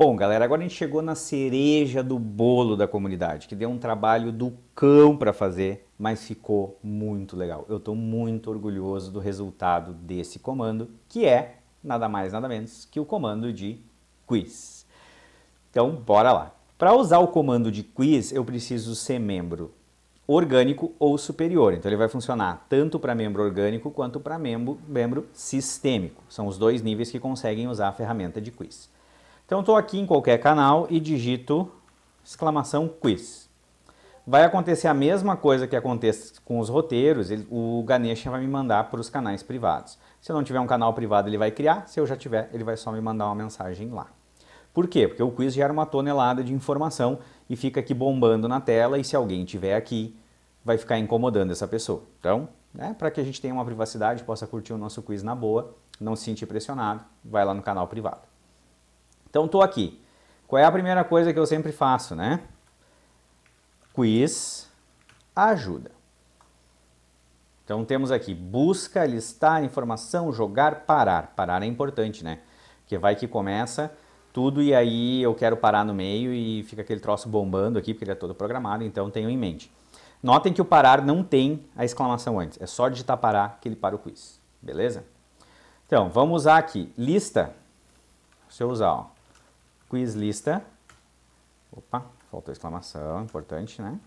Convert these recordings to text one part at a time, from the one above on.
Bom, galera, agora a gente chegou na cereja do bolo da comunidade, que deu um trabalho do cão para fazer, mas ficou muito legal. Eu estou muito orgulhoso do resultado desse comando, que é nada mais nada menos que o comando de quiz. Então, bora lá. Para usar o comando de quiz, eu preciso ser membro orgânico ou superior. Então, ele vai funcionar tanto para membro orgânico quanto para membro, membro sistêmico. São os dois níveis que conseguem usar a ferramenta de quiz. Então estou aqui em qualquer canal e digito exclamação quiz. Vai acontecer a mesma coisa que acontece com os roteiros, ele, o Ganesha vai me mandar para os canais privados. Se eu não tiver um canal privado, ele vai criar, se eu já tiver, ele vai só me mandar uma mensagem lá. Por quê? Porque o quiz gera uma tonelada de informação e fica aqui bombando na tela e se alguém tiver aqui, vai ficar incomodando essa pessoa. Então, né, para que a gente tenha uma privacidade, possa curtir o nosso quiz na boa, não se sentir pressionado, vai lá no canal privado. Então estou aqui. Qual é a primeira coisa que eu sempre faço, né? Quiz ajuda. Então temos aqui busca, listar, informação, jogar, parar. Parar é importante, né? Porque vai que começa tudo e aí eu quero parar no meio e fica aquele troço bombando aqui, porque ele é todo programado, então tenho em mente. Notem que o parar não tem a exclamação antes, é só digitar parar que ele para o quiz, beleza? Então, vamos usar aqui, lista, se eu usar, ó, quiz lista, opa, faltou exclamação, importante, né?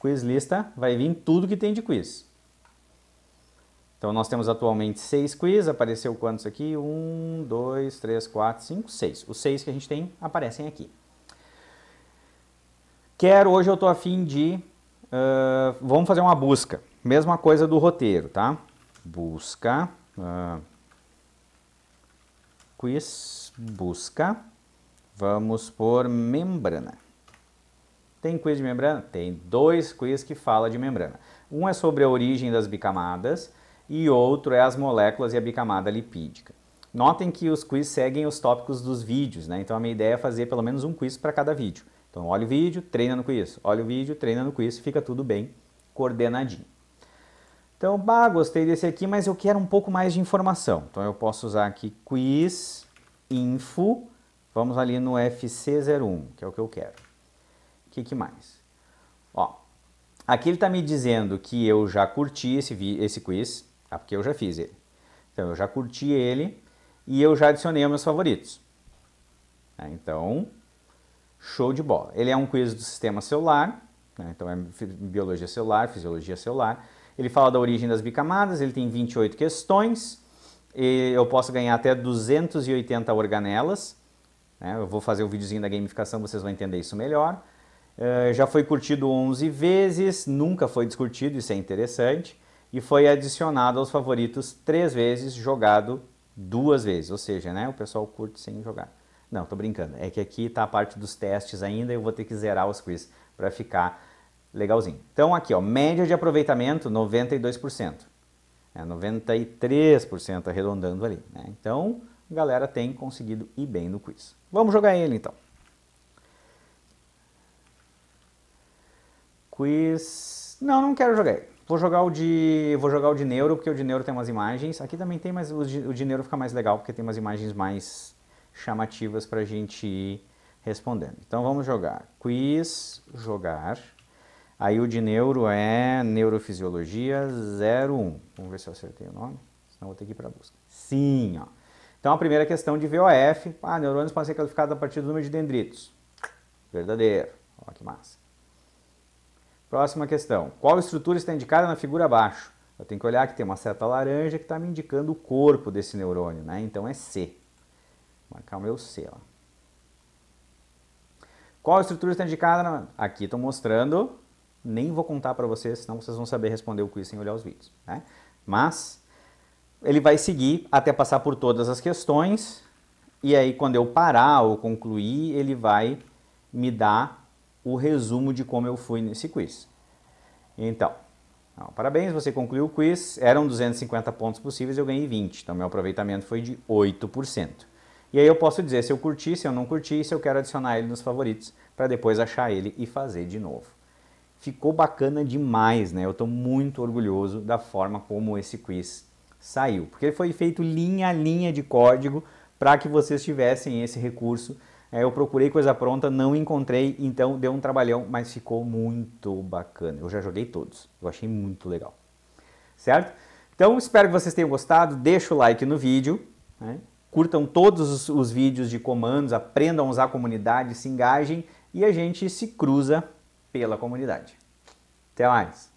Quiz lista vai vir tudo que tem de quiz. Então nós temos atualmente seis quiz, apareceu quantos aqui? Um, dois, três, quatro, cinco, seis. Os seis que a gente tem aparecem aqui. Quero, hoje eu estou afim de, uh, vamos fazer uma busca. Mesma coisa do roteiro, tá? Busca, uh, quiz, busca Vamos por membrana. Tem quiz de membrana? Tem dois quiz que fala de membrana. Um é sobre a origem das bicamadas e outro é as moléculas e a bicamada lipídica. Notem que os quiz seguem os tópicos dos vídeos, né? Então a minha ideia é fazer pelo menos um quiz para cada vídeo. Então olha o vídeo, treina no quiz, olha o vídeo, treina no quiz, fica tudo bem coordenadinho. Então, bah, gostei desse aqui, mas eu quero um pouco mais de informação. Então eu posso usar aqui quiz info Vamos ali no FC01, que é o que eu quero. O que, que, mais? Ó, aqui ele está me dizendo que eu já curti esse, esse quiz, tá? porque eu já fiz ele. Então, eu já curti ele e eu já adicionei meus favoritos. Tá? Então, show de bola. Ele é um quiz do sistema celular, né? então é biologia celular, fisiologia celular. Ele fala da origem das bicamadas, ele tem 28 questões, eu posso ganhar até 280 organelas, né? Eu vou fazer o um videozinho da gamificação, vocês vão entender isso melhor. Uh, já foi curtido 11 vezes, nunca foi descurtido, isso é interessante. E foi adicionado aos favoritos três vezes, jogado duas vezes. Ou seja, né, o pessoal curte sem jogar. Não, tô brincando. É que aqui tá a parte dos testes ainda, eu vou ter que zerar os quiz para ficar legalzinho. Então aqui, ó, média de aproveitamento 92%. É 93% arredondando ali. Né? Então, galera tem conseguido ir bem no quiz. Vamos jogar ele então. Quiz. Não, não quero jogar ele. Vou jogar o de, vou jogar o de neuro, porque o de neuro tem umas imagens. Aqui também tem, mas o de, o de neuro fica mais legal, porque tem umas imagens mais chamativas para a gente ir respondendo. Então vamos jogar. Quiz, jogar. Aí o de neuro é Neurofisiologia 01. Vamos ver se eu acertei o nome, senão vou ter que ir para busca. Sim, ó. Então, a primeira questão de VOF, ah, neurônios podem ser classificados a partir do número de dendritos. Verdadeiro. Olha que massa. Próxima questão. Qual estrutura está indicada na figura abaixo? Eu tenho que olhar que tem uma seta laranja que está me indicando o corpo desse neurônio, né? Então é C. Vou marcar o meu C, ó. Qual estrutura está indicada? Na... Aqui estou mostrando. Nem vou contar para vocês, senão vocês vão saber responder o quiz sem olhar os vídeos. Né? Mas ele vai seguir até passar por todas as questões e aí quando eu parar ou concluir, ele vai me dar o resumo de como eu fui nesse quiz. Então, parabéns, você concluiu o quiz, eram 250 pontos possíveis, eu ganhei 20, então meu aproveitamento foi de 8%. E aí eu posso dizer se eu curti, se eu não curti, se eu quero adicionar ele nos favoritos, para depois achar ele e fazer de novo. Ficou bacana demais, né? Eu estou muito orgulhoso da forma como esse quiz saiu. Porque foi feito linha a linha de código para que vocês tivessem esse recurso. É, eu procurei coisa pronta, não encontrei, então deu um trabalhão, mas ficou muito bacana. Eu já joguei todos, eu achei muito legal. Certo? Então espero que vocês tenham gostado, deixa o like no vídeo, né? curtam todos os, os vídeos de comandos, aprendam a usar a comunidade, se engajem e a gente se cruza pela comunidade. Até mais!